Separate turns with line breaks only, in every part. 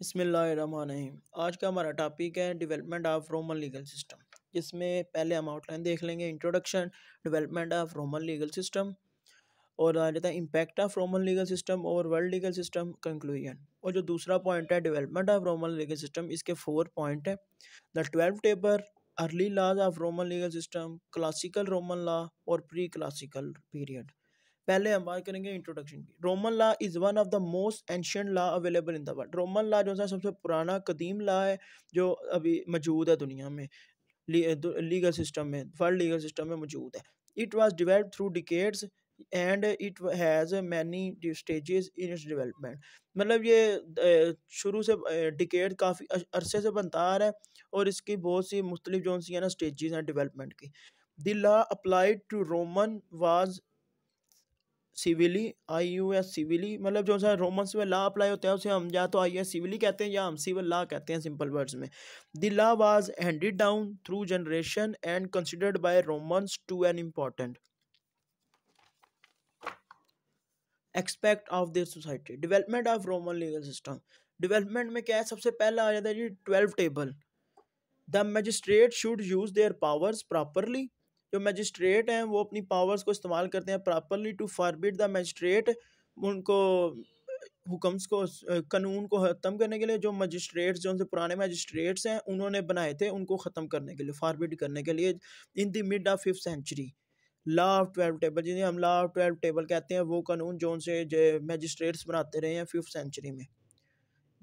बसमीम आज का हमारा टॉपिक है development of Roman legal system जिसमें पहले हम आउटलाइन देख लेंगे introduction development of Roman legal system और आ जाता है impact of Roman legal system और वर्ल्ड लीगल सिस्टम कंक्लूजन और जो दूसरा पॉइंट है development of Roman legal system इसके फोर पॉइंट है the twelve table early laws of Roman legal system classical Roman law और प्री क्लासिकल पीरियड पहले हम बात करेंगे इंट्रोडक्शन की Roman law is one of the most ancient law available in the world Roman law जो है सबसे पुराना कदीम लॉ है जो अभी मौजूद है दुनिया में लीगल सिस्टम में वर्ल्ड लीगल सिस्टम में मौजूद है it was develop through decades and it has many stages in its development मतलब ये शुरू से डिकेट काफ़ी अरसे से बनता आ रहा है और इसकी बहुत सी मुख्तलिफ जो सी है ना स्टेजेस हैं डिवेलपमेंट की the law applied to Roman was civilly I U S civilly मतलब जो सा रोमन्स में लॉ अप्लाई होता है उसे हम या तो आई एस सिविली कहते हैं या हम सिविल लॉ कहते हैं सिंपल वर्ड्स में the law was handed down through generation and considered by Romans to an important expect of this society development of Roman legal system development में क्या है सबसे पहला आ जाता है जी twelve table the magistrate should use their powers properly जो मजिस्ट्रेट हैं वो अपनी पावर्स को इस्तेमाल करते हैं properly to forbid the magistrate उनको हुक्म्स को कानून को ख़त्म करने के लिए जो मजिस्ट्रेट्स जो उनसे पुराने मजिस्ट्रेट्स हैं उन्होंने बनाए थे उनको ख़त्म करने के लिए फॉरबिड करने के लिए in the mid of fifth century law of twelve table जिन्हें हम लॉ ऑफ ट्वेल्व टेबल कहते हैं वो कानून जो उनसे मजिस्ट्रेट्स बनाते रहे हैं फिफ्थ सेंचुरी में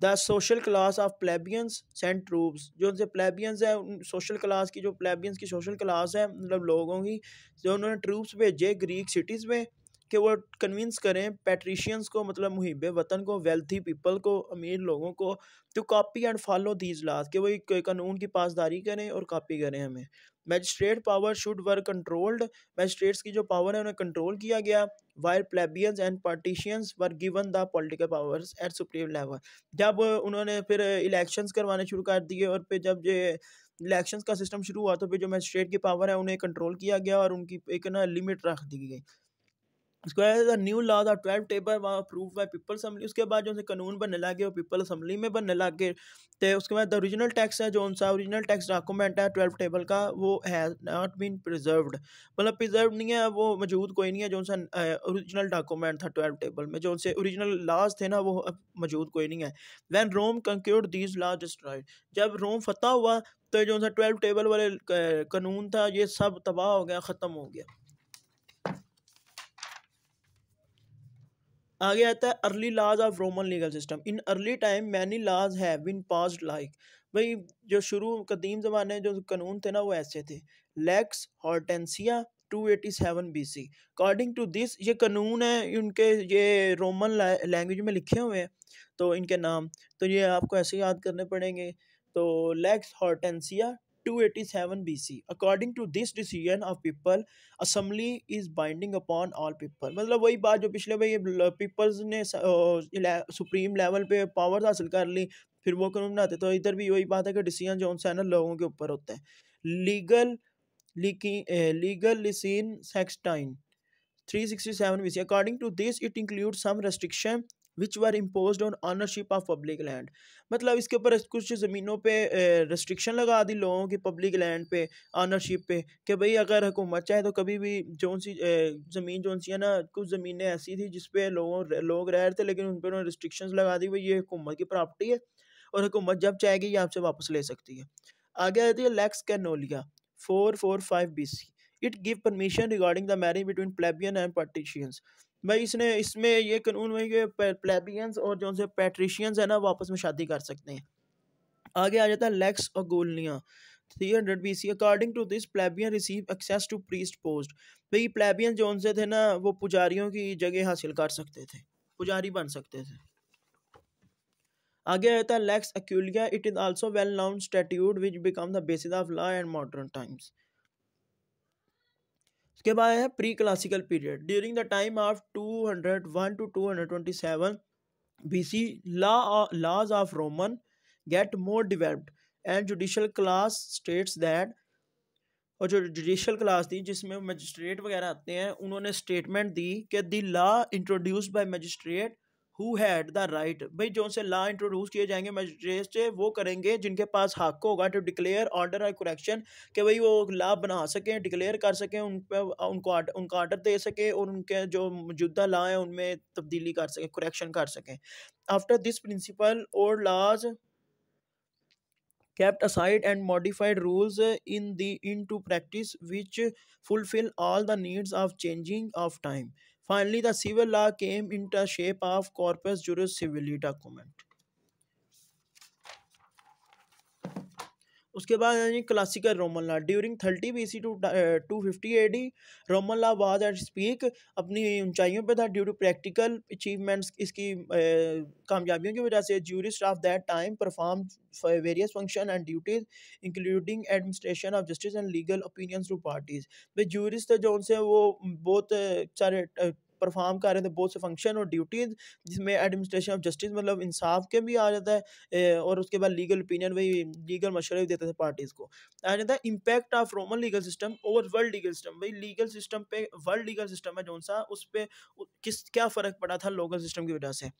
the social class of plebeians sent troops जो उनसे प्लेबियंस है सोशल क्लास की जो प्लेबियंस की सोशल क्लास है मतलब लोगों की जो उन्होंने ट्रूप्स भेजे ग्रीक सिटीज़ में कि वो कन्विंस करें पेट्रिशियंस को मतलब मुहिब वतन को वेल्थी पीपल को अमीर लोगों को to copy and follow these laws कि वो कानून की पासदारी करें और कॉपी करें हमें magistrate power should were controlled magistrates की जो पावर है उन्हें कंट्रोल किया गया were plebeians and patricians were given the political powers at supreme level जब उन्होंने फिर इलेक्शंस करवाने शुरू कर दिए और फिर जब ये इलेक्शंस का सिस्टम शुरू हुआ तो फिर जो मैजिस्ट्रेट की पावर है उन्हें कंट्रोल किया गया और उनकी एक ना लिमिट रख दी गई उसके बाद न्यू लॉ था ट्वेल्व टेबल वहाँ अप्रूव बाय पीपल असम्बली उसके बाद जो कानून बनने लगे वो पीपल असम्बली में बनने लगे तो उसके बाद ओरिजिनल टैक्स है जो सा ओरिजिनल टैक्स डॉक्यूमेंट है ट्वेल्व टेबल का वो हैज़ नॉट बीन प्रिजर्वड मतलब प्रिजर्व नहीं है वो मौजूद कोई नहीं है जो सा ओरिजिनल डॉक्यूमेंट था ट्वेल्व टेबल में जो से ओरिजिनल लॉज थे ना वो मौजूद कोई नहीं है when Rome conquered these laws destroy जब रोम फतह हुआ तो जो सा ट्वेल्व टेबल वाले कानून था ये सब तबाह हो गया ख़त्म हो गया आगे आता है early laws of Roman legal system in early time many laws है बिन पास्ड लाइक भाई जो शुरू कदीम ज़माने जो कानून थे ना वो ऐसे थे Lex Hortensia 287 C according to this ये कानून है उनके ये रोमन लैंग्वेज में लिखे हुए हैं तो इनके नाम तो ये आपको ऐसे याद करने पड़ेंगे तो Lex Hortensia 287 BC. According to this decision of people, assembly is binding upon all people. मतलब वही बात जो पिछले भाई पीपल्स ने सुप्रीम लेवल पे पावर हासिल कर ली फिर वो कानून बनाते तो इधर भी वही बात है कि डिसीजन जो है ना लोगों के ऊपर होता है legal legal Licinian Sextian 367 BC. According to this, it includes some restriction which were impose on ownership of public land मतलब इसके ऊपर कुछ ज़मीनों पे रेस्ट्रिक्शन लगा दी लोगों की पब्लिक लैंड पे ऑनरशिप पे कि भाई अगर हुकूमत चाहे तो कभी भी जौन सी ज़मीन जो सी है ना कुछ ज़मीनें ऐसी थी जिसपे लोगों लोग रह रहे थे लेकिन उन पर उन्होंने रिस्ट्रिक्शन लगा दी भाई ये हुकूमत की प्रॉपर्टी है और हुकूमत जब चाहेगी ये आपसे वापस ले सकती है आगे आती है Lex Canuleia four four five B C it give permission regarding the marriage between plebeian and patricians भाई इसने इसमें ये कानून हुई कि प्लेबियंस और जो से पेट्रिशियंस है ना वो आपस में शादी कर सकते हैं आगे आ जाता है Lex Ogulnia three hundred B C according to this plebeian receive access to priest post भाई प्लेबियन जो से थे ना वो पुजारियों की जगह हासिल कर सकते थे पुजारी बन सकते थे आगे आता है Lex Aquilia it is also well known statute which become the basis of law and modern times उसके बाद है pre classical period during the time of two hundred one two two hundred twenty seven B C ला laws of Roman get more developed and judicial class states that और जो judicial class थी जिसमें magistrate वगैरह आते हैं उन्होंने statement दी कि the law introduced by magistrate who had the right भाई जो से लॉ इंट्रोड्यूस किए जाएंगे मजिस्ट्रेट वो करेंगे जिनके पास हक होगा टू डिक्लेयर ऑर्डर और करेक्शन कि भाई वो लॉ बना सकें डिक्लेयर कर सकें उन पर उनको उनका ऑर्डर दे सकें और उनके जो मौजूदा लॉ हैं उनमें तब्दीली कर सकें करेक्शन कर सकें आफ्टर दिस प्रिंसिपल और laws kept aside and modified rules in the into practice which fulfill all the needs of changing of time Finally, the civil law came into shape of Corpus Juris Civili document. उसके बाद यानी classical Roman law during thirty B C to two fifty A D Roman law was at speak अपनी ऊंचाइयों पर था due to practical achievements इसकी uh, कामयाबियों की वजह से jurist of that time perform various function and duties including administration of justice and legal opinions to parties भाई ज्यूरिस्ट जो उनसे वो बहुत सारे uh, परफॉर्म कर रहे थे बहुत से फंक्शन और ड्यूटीज़ जिसमें एडमिनिस्ट्रेशन ऑफ जस्टिस मतलब इंसाफ के भी आ जाता है और उसके बाद लीगल ओपिनियन भी लीगल मशवरे भी देते थे पार्टीज़ को आ जाता है impact of Roman legal system over world legal system भाई लीगल सिस्टम पे वर्ल्ड लीगल सिस्टम है जो सा उस पर किस क्या फ़र्क पड़ा था लोकल सिस्टम की वजह से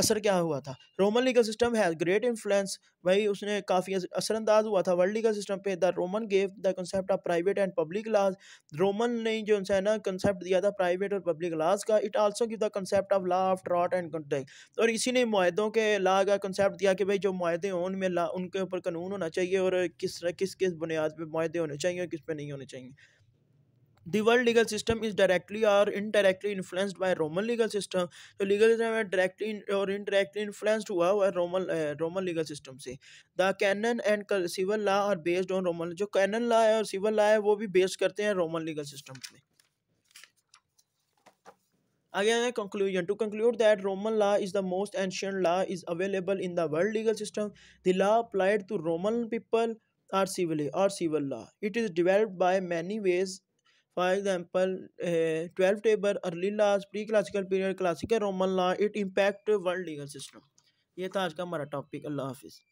असर क्या हुआ था Roman legal system has great influence भाई उसने काफ़ी असरअंदाज हुआ था वर्ल्ड लीगल सिस्टम पे the Roman gave the concept of private and public laws Roman ने जो है ना कंसेप्ट दिया था प्राइवेट और पब्लिक लाज आगाज का it also give the concept of law tort and contact और इसी ने माहदों के ला का कंसेप्ट दिया कि भाई जो माहदे हों उनमें ला उनके ऊपर कानून होना चाहिए और किस किस किस बुनियाद पर माहदे होने चाहिए और किस पर नहीं होने चाहिए the world legal system is directly और indirectly influenced by Roman legal system तो लीगल सिस्टम डायरेक्टली और इनडायरेक्टली इन्फ्लुएंस्ड हुआ हुआ है रोमन रोमन लीगल सिस्टम से the canon and civil law are based on Roman जो कैनन लॉ है और सिविल लॉ है वो भी बेस्ड करते हैं रोमन लीगल सिस्टम में again conclusion to conclude that Roman law is the most ancient law is available in the world legal system the law applied to Roman people are civil और civil law it is developed by many ways for example twelfth table early laws pre classical period classical Roman law it impact world legal system ये था आज का हमारा topic अल्लाह हाफिज़